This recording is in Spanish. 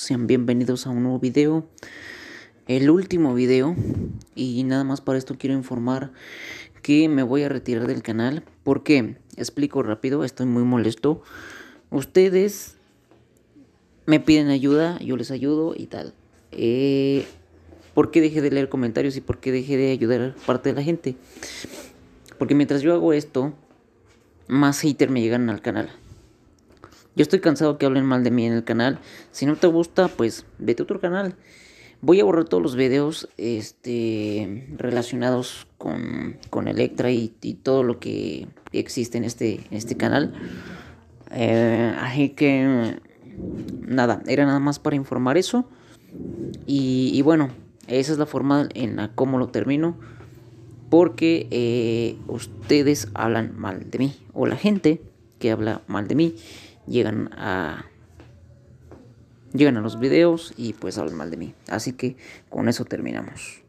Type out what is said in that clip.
Sean bienvenidos a un nuevo video, el último video. Y nada más para esto quiero informar que me voy a retirar del canal. ¿Por qué? Explico rápido, estoy muy molesto. Ustedes me piden ayuda, yo les ayudo y tal. Eh, ¿Por qué dejé de leer comentarios y por qué dejé de ayudar a parte de la gente? Porque mientras yo hago esto, más haters me llegan al canal. Yo estoy cansado que hablen mal de mí en el canal. Si no te gusta, pues vete a otro canal. Voy a borrar todos los videos este, relacionados con, Electra y, todo lo que existe en este, este canal. Eh, así que nada, era nada más para informar eso. Y, bueno, esa es la forma en la cómo lo termino. Porque eh, ustedes hablan mal de mí o la gente que habla mal de mí, llegan a llegan a los videos y pues hablan mal de mí. Así que con eso terminamos.